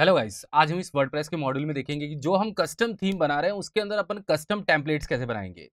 hello guys आज हम इस वर्डप्रेस के मॉड्यूल में देखेंगे कि जो हम कस्टम थीम बना रहे हैं उसके अंदर अपन कस्टम टेम्पलेट्स कैसे बनाएंगे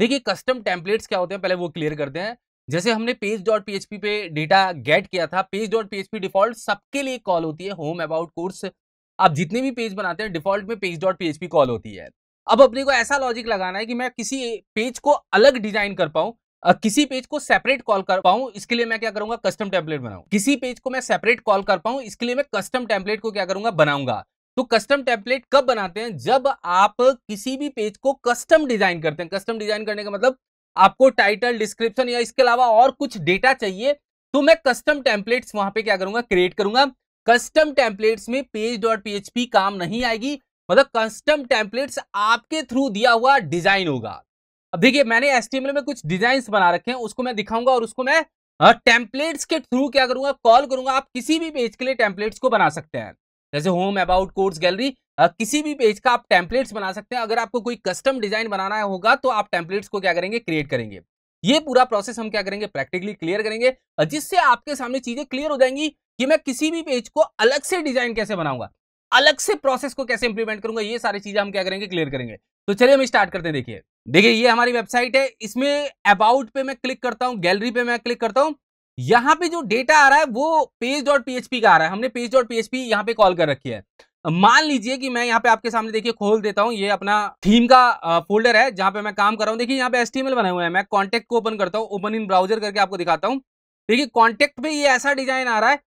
देखिए कस्टम टेम्पलेट्स क्या होते हैं पहले वो क्लियर करते हैं जैसे हमने पेज डॉट पी पे डेटा गेट किया था पेज डॉट पी डिफॉल्ट सबके लिए कॉल होती है होम अबाउट कोर्स आप जितने भी पेज बनाते हैं डिफॉल्ट में पेज डॉट पी कॉल होती है अब अपने को ऐसा लॉजिक लगाना है कि मैं किसी पेज को अलग डिजाइन कर पाऊँ किसी पेज को सेपरेट कॉल कर पाऊं इसके लिए मैं क्या करूंगा कस्टम टेम्पलेट बनाऊं किसी पेज को मैं सेपरेट कॉल कर पाऊं इसके लिए मैं कस्टम टेम्पलेट को क्या करूंगा बनाऊंगा तो कस्टम टेम्पलेट कब बनाते हैं जब आप किसी भी पेज को कस्टम डिजाइन करते हैं कस्टम डिजाइन करने का मतलब आपको टाइटल डिस्क्रिप्शन या इसके अलावा और कुछ डेटा चाहिए तो मैं कस्टम टेम्पलेट्स वहां पे क्या करूंगा क्रिएट करूंगा कस्टम टेम्पलेट्स में पेज डॉट पी काम नहीं आएगी मतलब कस्टम टेम्पलेट्स आपके थ्रू दिया हुआ डिजाइन होगा अब देखिए मैंने एस में कुछ डिजाइन बना रखे हैं उसको मैं दिखाऊंगा और उसको मैं हाँ, टेम्पलेट्स के थ्रू क्या करूंगा कॉल करूंगा आप किसी भी पेज के लिए टेम्पलेट्स को बना सकते हैं जैसे होम अबाउट कोर्स गैलरी हाँ, किसी भी पेज का आप टेम्पलेट्स बना सकते हैं अगर आपको कोई कस्टम डिजाइन बनाना होगा तो आप टेम्पलेट्स को क्या करेंगे क्रिएट करेंगे ये पूरा प्रोसेस हम क्या करेंगे प्रैक्टिकली क्लियर करेंगे जिससे आपके सामने चीजें क्लियर हो जाएंगी कि मैं किसी भी पेज को अलग से डिजाइन कैसे बनाऊंगा अलग से प्रोसेस को कैसे इंप्लीमेंट करूंगा ये सारी चीजें हम क्या करेंगे क्लियर करेंगे तो चलिए हम स्टार्ट करते हैं देखिए देखिए ये हमारी वेबसाइट है इसमें अबाउट पे मैं क्लिक करता हूँ गैलरी पे मैं क्लिक करता हूँ यहाँ पे जो डेटा आ रहा है वो पेज डॉट पी का आ रहा है हमने page dot P H P यहाँ पे कॉल कर रखी है मान लीजिए कि मैं यहाँ पे आपके सामने देखिए खोल देता हूँ ये अपना थीम का फोल्डर है जहाँ पे मैं काम कर रहा हूँ देखिए यहाँ पे एस बना हुए हैं मैं कॉन्टेक्ट को ओपन करता हूँ ओपन इन ब्राउजर करके आपको दिखाता हूँ देखिए कॉन्टेक्ट पे ये ऐसा डिजाइन आ रहा है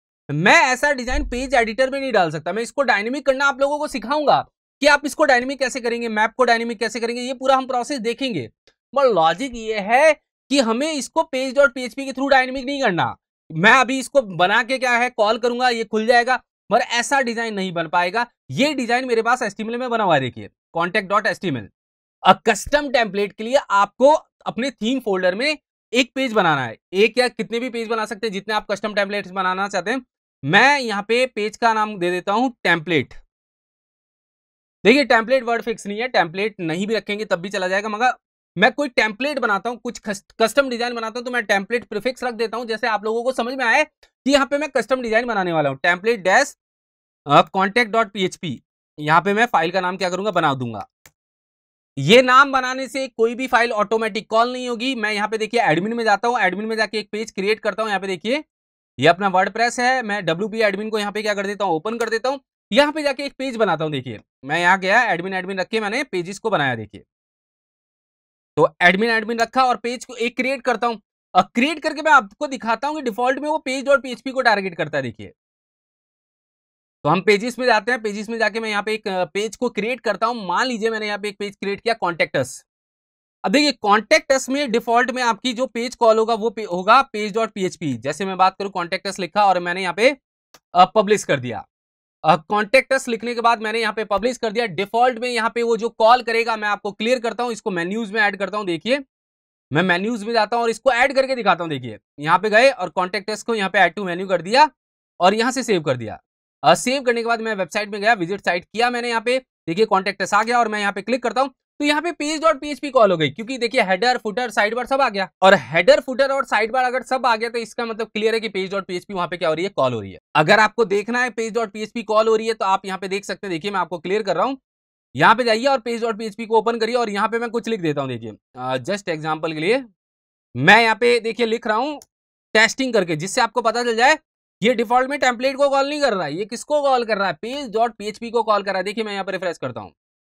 मैं ऐसा डिजाइन पेज एडिटर में नहीं डाल सकता मैं इसको डायनेमिक करना आप लोगों को सिखाऊंगा कि आप इसको डायनेमिक कैसे करेंगे मैप को डायनेमिक कैसे करेंगे ये पूरा हम प्रोसेस देखेंगे बट लॉजिक ये है कि हमें इसको पेज डॉट पी के थ्रू डायनेमिक नहीं करना मैं अभी इसको बना के क्या है कॉल करूंगा ये खुल जाएगा मगर ऐसा डिजाइन नहीं बन पाएगा ये डिजाइन मेरे पास एस्टिमेल में बना हुआ है देखिए contact dot uh custom template के लिए आपको अपने थीम फोल्डर में एक पेज बनाना है एक या कितने भी पेज बना सकते हैं जितने आप कस्टम टेम्पलेट बनाना चाहते हैं मैं यहाँ पे पेज का नाम दे देता हूँ टेम्पलेट देखिए टेम्पलेट वर्ड फिक्स नहीं है टेम्पलेट नहीं भी रखेंगे तब भी चला जाएगा मगर मैं कोई टेम्पलेट बनाता हूँ कुछ कस्टम डिजाइन बनाता हूँ तो मैं टेम्पलेट प्रिफिक्स रख देता हूँ जैसे आप लोगों को समझ में आए कि यहाँ पे मैं कस्टम डिजाइन बनाने वाला हूँ template dash contact dot P H P यहाँ पे मैं फाइल का नाम क्या करूंगा बना दूंगा ये नाम बनाने से कोई भी फाइल ऑटोमेटिक कॉल नहीं होगी मैं यहाँ पे देखिए एडमिन में जाता हूँ एडमिन में जाके एक पेज क्रिएट करता हूँ यहाँ पे देखिए ये अपना वर्ड है मैं डब्ल्यू एडमिन को यहाँ पे क्या कर देता हूँ ओपन कर देता हूँ यहाँ पे जाके एक पेज बनाता हूँ देखिए मैं यहाँ गया एडमिन एडमिन रख के मैंने पेजेस को बनाया देखिए तो एडमिन एडमिन रखा और पेज को एक क्रिएट करता हूँ क्रिएट करके मैं आपको दिखाता हूँ कि डिफॉल्ट में वो पेज डॉट पीएचपी को टारगेट करता है देखिए तो हम पेजेस में जाते हैं पेजेस में जाके मैं यहाँ पे एक पेज को क्रिएट करता हूँ मान लीजिए मैंने यहाँ पे एक पेज क्रिएट किया कॉन्टेक्टस अब देखिए कॉन्टेक्टस में डिफॉल्ट में आपकी जो पेज कॉल होगा वो होगा पेज डॉट पीएचपी जैसे मैं बात करूँ कॉन्टेक्टस लिखा और मैंने यहाँ पे पब्लिश कर दिया कॉन्टेक्टस uh, लिखने के बाद मैंने यहाँ पे पब्लिश कर दिया डिफॉल्ट में यहाँ पे वो जो कॉल करेगा मैं आपको क्लियर करता हूँ इसको मेन्यूज में ऐड करता हूँ देखिए मैं मेन्यूज में जाता हूँ और इसको ऐड करके दिखाता हूँ देखिए यहाँ पे गए और कॉन्टेक्टस को यहाँ पे ऐड टू मेन्यू कर दिया और यहाँ से सेव कर दिया सेव uh, करने के बाद मैं वेबसाइट में गया विजिट साइट किया मैंने यहाँ पे देखिए कॉन्टेक्टस आ गया और मैं यहाँ पे क्लिक करता हूँ तो यहाँ पे पेज डॉट पी कॉल हो गई क्योंकि देखिए हेडर फुटर साइड बार सब आ गया और हेडर फुटर और साइड बार अगर सब आ गया तो इसका मतलब क्लियर है कि पेज डॉट पीएचपी वहां पे क्या हो रही है कॉल हो रही है अगर आपको देखना है पेज डॉट पीएचपी कॉल हो रही है तो आप यहाँ पे देख सकते हैं देखिए मैं आपको क्लियर कर रहा हूँ यहाँ पे जाइए और पेज डॉट पीएचपी को ओपन करिए और यहाँ पे मैं कुछ लिख देता हूँ देखिए जस्ट एग्जाम्पल के लिए मैं यहाँ पे देखिए लिख रहा हूँ टेस्टिंग करके जिससे आपको पता चल जाए ये डिफॉल्ट में टेम्पलेट को कॉल नहीं कर रहा है ये किसको कॉल कर रहा है पेज डॉट पीएचपी को कॉल कर रहा है देखिए मैं यहाँ पर रिफ्रेश करता हूँ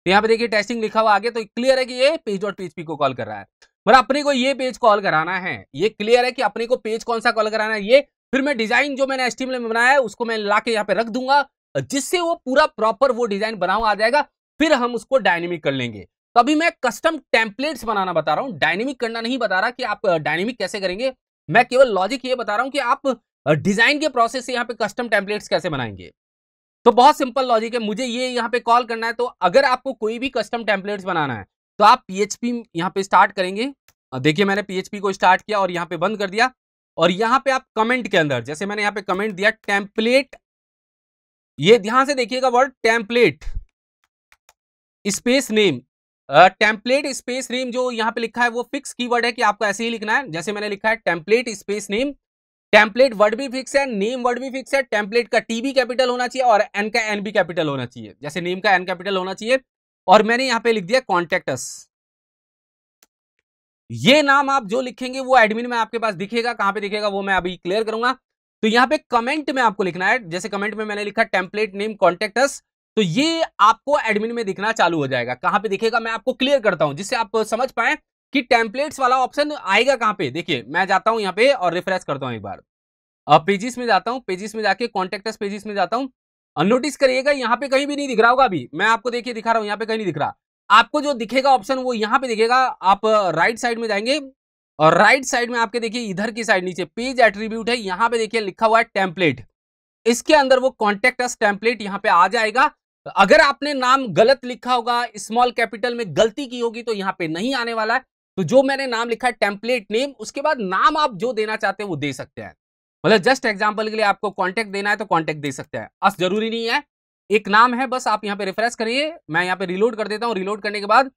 तो यहाँ पे देखिए टेस्टिंग लिखा हुआ आगे तो क्लियर है कि ये पेज डॉट पी को कॉल कर रहा है मतलब अपने को ये पेज कॉल कराना है ये क्लियर है कि अपने को पेज कौन सा कॉल कराना है ये फिर मैं डिजाइन जो मैंने एस्टीमेट में बनाया है उसको मैं ला के यहाँ पे रख दूंगा जिससे वो पूरा प्रॉपर वो डिजाइन बना हुआ आ जाएगा फिर हम उसको डायनेमिक कर लेंगे तो अभी मैं कस्टम टेम्पलेट्स बनाना बता रहा हूँ डायनेमिक करना नहीं बता रहा कि आप डायनेमिक कैसे करेंगे मैं केवल लॉजिक ये बता रहा हूँ कि आप डिजाइन के प्रोसेस से यहाँ पे कस्टम टेम्पलेट्स कैसे बनाएंगे तो बहुत सिंपल लॉजिक है मुझे ये यहाँ पे कॉल करना है तो अगर आपको कोई भी कस्टम टेम्पलेट्स बनाना है तो आप पी एच पी यहाँ पे स्टार्ट करेंगे देखिए मैंने पी को स्टार्ट किया और यहाँ पे बंद कर दिया और यहाँ पे आप कमेंट के अंदर जैसे मैंने यहाँ पे कमेंट दिया टेम्पलेट ये ध्यान से देखिएगा word template space name template space name जो यहाँ पे लिखा है वो फिक्स कीवर्ड है कि आपको ऐसे ही लिखना है जैसे मैंने लिखा है template space name template word भी फिक्स है नेम वर्ड भी फिक्स है टेम्पलेट का टी भी कैपिटल होना चाहिए और एन का एन भी कैपिटल होना चाहिए जैसे नेम का एन कैपिटल होना चाहिए और मैंने यहाँ पे लिख दिया कॉन्टेक्टस ये नाम आप जो लिखेंगे वो एडमिन में आपके पास दिखेगा कहां पे दिखेगा वो मैं अभी क्लियर करूंगा तो यहाँ पे कमेंट में आपको लिखना है जैसे कमेंट में मैंने लिखा टेम्पलेट नेम कॉन्टेक्टस तो ये आपको एडमिन में दिखना चालू हो जाएगा कहां पे दिखेगा मैं आपको क्लियर करता हूं जिससे आप समझ पाए कि टेम्पलेट्स वाला ऑप्शन आएगा कहाँ पे देखिए मैं जाता हूँ यहाँ पे और रिफ्रेश करता हूँ एक बार पेजेस में जाता हूँ पेजेस में जाके कॉन्टेक्ट पेजेस में जाता हूँ नोटिस करिएगा यहाँ पे कहीं भी नहीं दिख रहा होगा अभी मैं आपको देखिए दिखा रहा हूँ यहाँ पे कहीं नहीं दिख रहा आपको जो दिखेगा ऑप्शन वो यहाँ पे दिखेगा आप राइट साइड में जाएंगे और राइट साइड में आपके देखिए इधर की साइड नीचे पेज एट्रीब्यूट है यहाँ पे देखिए लिखा हुआ है टेम्पलेट इसके अंदर वो कॉन्टेक्ट टेम्पलेट यहाँ पे आ जाएगा अगर आपने नाम गलत लिखा होगा स्मॉल कैपिटल में गलती की होगी तो यहाँ पे नहीं आने वाला है तो जो मैंने नाम लिखा है टेम्पलेट नेम उसके बाद नाम आप जो देना चाहते हैं वो दे सकते हैं मतलब जस्ट एग्जाम्पल के लिए आपको कॉन्टैक्ट देना है तो कॉन्टेक्ट दे सकते हैं अस जरूरी नहीं है एक नाम है बस आप यहाँ पे रिफ्रेश करिए मैं यहाँ पे रिलोड कर देता हूँ रिलोड करने के बाद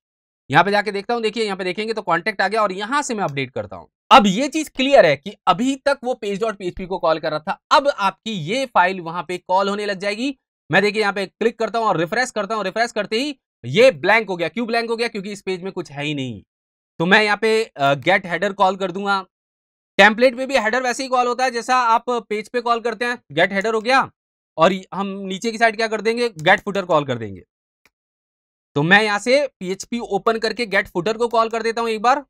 यहाँ पे जाके देखता हूँ देखिए यहाँ पे देखेंगे तो कॉन्टेक्ट आ गया और यहाँ से मैं अपडेट करता हूँ अब ये चीज क्लियर है कि अभी तक वो पेज डॉट पीएचपी को कॉल कर रहा था अब आपकी ये फाइल वहां पे कॉल होने लग जाएगी मैं देखिए यहाँ पे क्लिक करता हूँ और रिफ्रेश करता हूँ रिफ्रेश करते ही ये ब्लैंक हो गया क्यों ब्लैंक हो गया क्योंकि इस पेज में कुछ है ही नहीं तो मैं यहाँ पे गेट हेडर कॉल कर दूंगा टेम्पलेट में भी हेडर वैसे ही कॉल होता है जैसा आप पेज पे कॉल करते हैं गेट हेडर हो गया और हम नीचे की साइड क्या कर देंगे गेट फुटर कॉल कर देंगे तो मैं यहां से पीएचपी ओपन करके गेट फुटर को कॉल कर देता हूं एक बार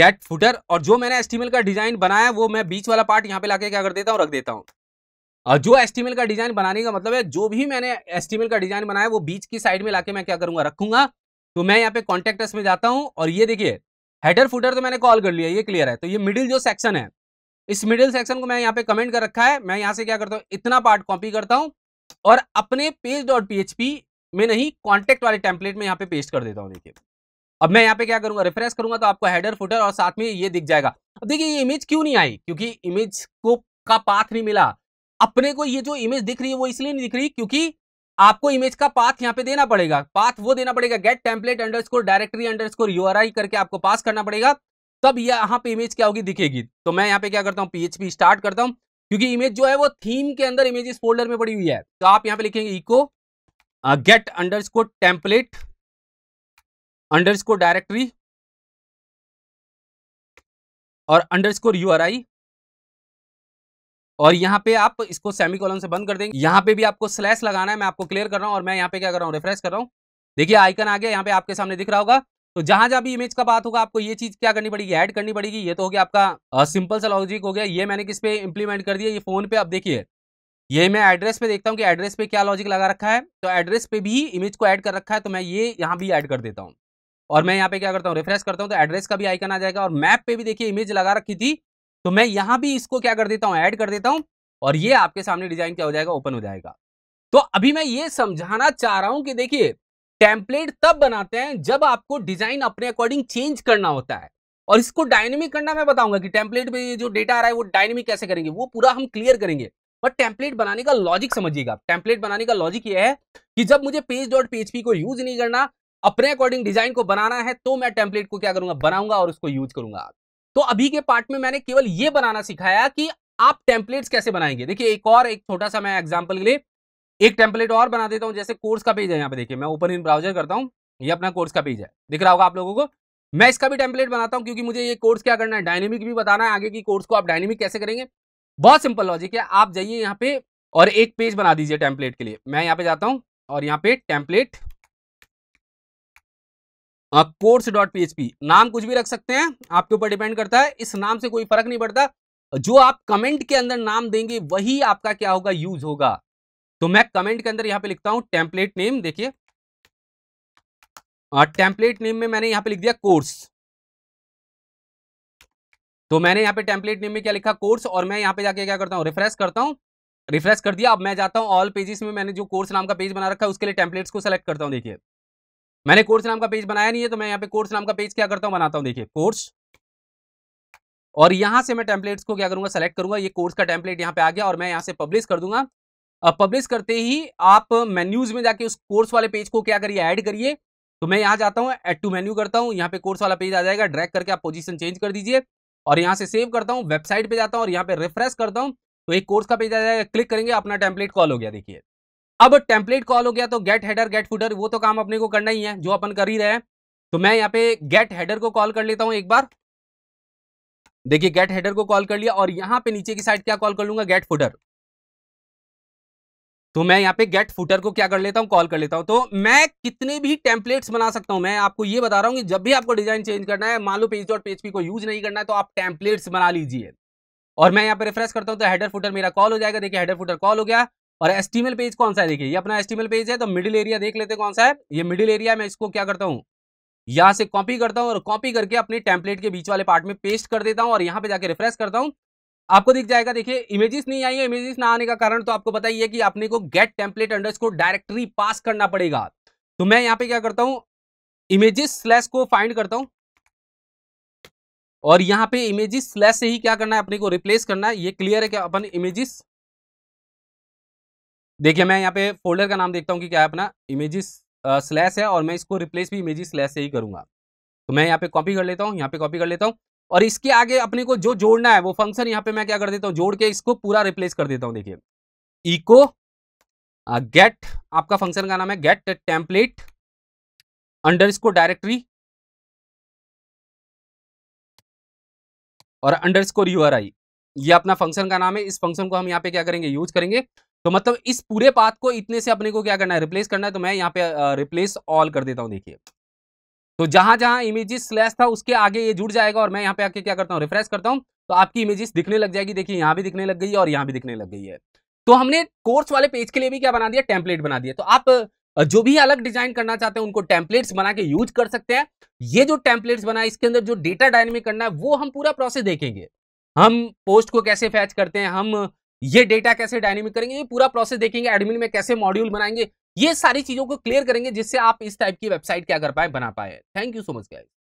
गेट फुटर और जो मैंने एस्टिमेल का डिजाइन बनाया वो मैं बीच वाला पार्ट यहाँ पे लाके क्या कर देता हूँ रख देता हूँ और जो एस्टिमेल का डिजाइन बनाने का मतलब है जो भी मैंने एस्टिमेल का डिजाइन बनाया वो बीच की साइड में लाके मैं क्या करूंगा रखूंगा तो मैं यहाँ पे कॉन्टेक्ट में जाता हूँ और ये देखिए हेडर फुटर तो मैंने कॉल कर लिया ये क्लियर है तो ये मिडिल जो सेक्शन है इस मिडिल सेक्शन को मैं यहाँ पे कमेंट कर रखा है मैं यहाँ से क्या करता हूँ इतना पार्ट कॉपी करता हूँ और अपने पेज डॉट पी में नहीं कॉन्टेक्ट वाले टेम्पलेट में यहाँ पे पेस्ट कर देता हूँ देखिए अब मैं यहाँ पे क्या करूंगा रिफ्रेश करूंगा तो आपको हेडर फुटर और साथ में ये दिख जाएगा अब देखिए ये इमेज क्यों नहीं आई क्योंकि इमेज को का पाथ नहीं मिला अपने को ये जो इमेज दिख रही है वो इसलिए नहीं दिख रही क्योंकि आपको इमेज का पाथ यहाँ पे देना पड़ेगा पाथ वो देना पड़ेगा get template underscore directory underscore U करके आपको पास करना पड़ेगा तब यहाँ पे इमेज क्या होगी दिखेगी तो मैं यहाँ पे क्या करता हूँ पीएचपी स्टार्ट करता हूँ क्योंकि इमेज जो है वो थीम के अंदर इस फोल्डर में पड़ी हुई है तो आप यहाँ पे लिखेंगे echo get underscore template underscore directory और underscore U R I और यहाँ पे आप इसको सेमी कॉलम से बंद कर देंगे यहाँ पे भी आपको स्लैश लगाना है मैं आपको क्लियर कर रहा हूँ और मैं यहाँ पे क्या कर रहा हूँ रिफ्रेश कर रहा हूँ देखिए आइकन आ गया यहाँ पे आपके सामने दिख रहा होगा तो जहां जहां भी इमेज का बात होगा आपको ये चीज क्या करनी पड़ेगी ऐड करनी पड़ेगी ये तो हो गया आपका सिंपल सा लॉजिक हो गया ये मैंने किस पे इंप्लीमेंट कर दिया ये फोन पे आप देखिए ये मैं एड्रेस पे देखता हूँ कि एड्रेस पे क्या लॉजिक लगा रखा है तो एड्रेस पे भी इमेज को ऐड कर रखा है तो मैं ये यहाँ भी ऐड कर देता हूँ और मैं यहाँ पे क्या करता हूँ रिफ्रेश करता हूँ तो एड्रेस का भी आइकन आ जाएगा और मैप पे भी देखिए इमेज लगा रखी थी तो मैं यहां भी इसको क्या कर देता हूं ऐड कर देता हूं और ये आपके सामने डिजाइन क्या हो जाएगा ओपन हो जाएगा तो अभी मैं ये समझाना चाह रहा हूं कि देखिए टेम्पलेट तब बनाते हैं जब आपको डिजाइन अपने अकॉर्डिंग चेंज करना होता है और इसको डायनेमिक करना मैं बताऊंगा कि टेम्पलेट में जो डेटा आ रहा है वो डायनेमिक कैसे करेंगे वो पूरा हम क्लियर करेंगे बट टेम्पलेट बनाने का लॉजिक समझिएगा टेम्पलेट बनाने का लॉजिक ये है कि जब मुझे पेज डॉट पी को यूज नहीं करना अपने अकॉर्डिंग डिजाइन को बनाना है तो मैं टेम्पलेट को क्या करूंगा बनाऊंगा और उसको यूज करूंगा तो अभी के पार्ट में मैंने केवल ये बनाना सिखाया कि आप टेम्पलेट्स कैसे बनाएंगे देखिए एक और एक छोटा सा मैं एग्जाम्पल के लिए एक टेम्पलेट और बना देता हूँ जैसे कोर्स का पेज है यहाँ पे देखिए मैं ओपन इन ब्राउजर करता हूँ ये अपना कोर्स का पेज है दिख रहा होगा आप लोगों को मैं इसका भी टेम्पलेट बनाता हूँ क्योंकि मुझे ये कोर्स क्या करना है डायनेमिक भी बताना है आगे की कोर्स को आप डायनेमिक कैसे करेंगे बहुत सिंपल लॉजिक है आप जाइए यहाँ पे और एक पेज बना दीजिए टेम्पलेट के लिए मैं यहाँ पे जाता हूँ और यहाँ पे टेम्पलेट कोर्स डॉट पी नाम कुछ भी रख सकते हैं आपके ऊपर डिपेंड करता है इस नाम से कोई फर्क नहीं पड़ता जो आप कमेंट के अंदर नाम देंगे वही आपका क्या होगा यूज होगा तो मैं कमेंट के अंदर यहां पे लिखता हूं टेम्पलेट नेम देखिए टेम्पलेट नेम में मैंने यहां पे लिख दिया कोर्स तो मैंने यहाँ पे टेम्पलेट नेम में क्या लिखा कोर्स और मैं यहां पे जाके क्या करता हूँ रिफ्रेश करता हूं रिफ्रेश कर दिया अब मैं जाता हूँ ऑल पेजेस में मैंने जो कोर्स नाम का पेज बना रखा है उसके लिए टेम्पलेट्स को सेलेक्ट करता हूँ देखिए मैंने कोर्स नाम का पेज बनाया नहीं है तो मैं यहाँ पे कोर्स नाम का पेज क्या करता हूँ बनाता हूँ देखिए कोर्स और यहाँ से मैं टेम्पलेट्स को क्या करूँगा सेलेक्ट करूँगा ये कोर्स का टेम्पलेट यहाँ पे आ गया और मैं यहाँ से पब्लिश कर दूंगा पब्लिश करते ही आप मेन्यूज में जाके उस कोर्स वाले पेज को क्या करिए ऐड करिए तो मैं यहाँ जाता हूँ एड टू मेन्यू करता हूँ यहाँ पे कोर्स वाला पेज आ जाएगा ड्रैक करके आप पोजिशन चेंज कर दीजिए और यहाँ से सेव करता हूँ वेबसाइट पे जाता हूँ और यहाँ पे रिफ्रेश करता हूँ तो एक कोर्स का पेज आ जाएगा क्लिक करेंगे अपना टेम्पलेट कॉल हो गया देखिए अब टेम्पलेट कॉल हो गया तो गेट हेडर गेट फूटर वो तो काम अपने को करना ही है जो अपन कर ही रहे हैं तो मैं यहाँ पे गेट हेडर को कॉल कर लेता हूँ एक बार देखिए गेट हेडर को कॉल कर लिया और यहाँ पे नीचे की साइड क्या कॉल कर लूंगा गेट फूटर तो मैं यहाँ पे गेट फूटर को क्या कर लेता हूँ कॉल कर लेता हूँ तो मैं कितने भी टेम्पलेट्स बना सकता हूँ मैं आपको ये बता रहा हूँ कि जब भी आपको डिजाइन चेंज करना है मान लो पेज डॉट पेज को यूज नहीं करना है तो आप टेम्पलेट्स बना लीजिए और मैं यहाँ पे रिफ्रेश करता हूँ तो हेडर फूटर मेरा कॉल हो जाएगा देखिए हेडर फूटर कॉल हो गया और एस्टिमल पेज कौन सा है देखिए ये अपना एस्टीमेल पेज है तो मिडिल एरिया देख लेते कौन सा है ये मिडिल एरिया मैं इसको क्या करता हूँ यहाँ से कॉपी करता हूँ और कॉपी करके अपने टेम्पलेट के बीच वाले पार्ट में पेस्ट कर देता हूँ और यहाँ पे जाके रिफ्रेश करता हूँ आपको दिख जाएगा देखिए इमेजेस नहीं आई है इमेजेस ना आने का कारण तो आपको बताइए कि आपने को get template under directory pass करना पड़ेगा तो मैं यहाँ पे क्या करता हूँ इमेजेस स्लैश को फाइंड करता हूँ और यहाँ पे इमेजेस स्लैश से ही क्या करना है अपने को रिप्लेस करना है ये क्लियर है कि अपन इमेजेस देखिए मैं यहाँ पे फोल्डर का नाम देखता हूँ कि क्या है अपना इमेजेस स्लैश है और मैं इसको रिप्लेस भी इमेजेस स्लैश से ही करूँगा तो मैं यहाँ पे कॉपी कर लेता हूँ यहाँ पे कॉपी कर लेता हूँ और इसके आगे अपने को जो जोड़ना है वो फंक्शन यहाँ पे मैं क्या कर देता हूँ जोड़ के इसको पूरा रिप्लेस कर देता हूँ देखिए इको गेट आपका फंक्शन का नाम है गेट टेम्पलेट अंडर इसको डायरेक्टरी और अंडर स्कोर यू ये अपना फंक्शन का नाम है इस फंक्शन को हम यहाँ पे क्या करेंगे यूज करेंगे तो मतलब इस पूरे पाथ को इतने से अपने को क्या करना है रिप्लेस करना है तो मैं यहाँ पे रिप्लेस ऑल कर देता हूँ देखिए तो जहां जहां इमेजेस स्लैश था उसके आगे ये जुड़ जाएगा और मैं यहाँ पे आके क्या करता हूँ रिफ्रेश करता हूँ तो आपकी इमेजेस दिखने लग जाएगी देखिए यहाँ भी दिखने लग गई है और यहाँ भी दिखने लग गई है तो हमने कोर्स वाले पेज के लिए भी क्या बना दिया टेम्पलेट बना दिया तो आप जो भी अलग डिजाइन करना चाहते हैं उनको टेम्पलेट्स बना के यूज कर सकते हैं ये जो टेम्पलेट्स बना है इसके अंदर जो डेटा डायनेमिक करना है वो हम पूरा प्रोसेस देखेंगे हम पोस्ट को कैसे फैच करते हैं हम ये डेटा कैसे डायनेमिक करेंगे ये पूरा प्रोसेस देखेंगे एडमिन में कैसे मॉड्यूल बनाएंगे ये सारी चीजों को क्लियर करेंगे जिससे आप इस टाइप की वेबसाइट क्या कर पाए बना पाए thank you so much guys